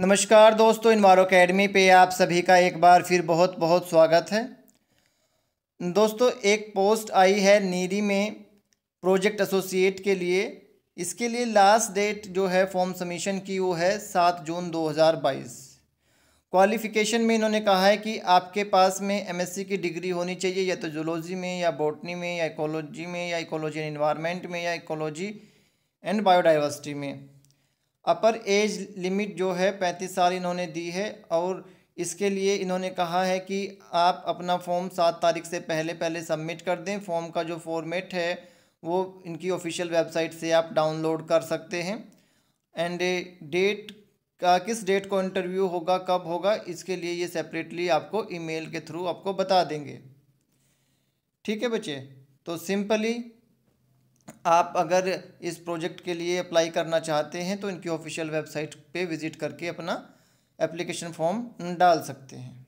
नमस्कार दोस्तों इनवारो अकेडमी पे आप सभी का एक बार फिर बहुत बहुत स्वागत है दोस्तों एक पोस्ट आई है नीरी में प्रोजेक्ट एसोसिएट के लिए इसके लिए लास्ट डेट जो है फॉर्म सबमिशन की वो है सात जून 2022 क्वालिफ़िकेशन में इन्होंने कहा है कि आपके पास में एमएससी की डिग्री होनी चाहिए या तो जोलॉजी में या बॉटनी में या इकोलॉजी में या इकोलॉजी एंड इन्वायरमेंट में या इकोलॉजी एंड बायोडाइवर्सिटी में अपर एज लिमिट जो है पैंतीस साल इन्होंने दी है और इसके लिए इन्होंने कहा है कि आप अपना फॉर्म सात तारीख से पहले पहले सबमिट कर दें फॉर्म का जो फॉर्मेट है वो इनकी ऑफिशियल वेबसाइट से आप डाउनलोड कर सकते हैं एंड डेट का किस डेट को इंटरव्यू होगा कब होगा इसके लिए ये सेपरेटली आपको ईमेल के थ्रू आपको बता देंगे ठीक है बच्चे तो सिंपली आप अगर इस प्रोजेक्ट के लिए अप्लाई करना चाहते हैं तो इनकी ऑफिशियल वेबसाइट पे विज़िट करके अपना एप्लीकेशन फॉर्म डाल सकते हैं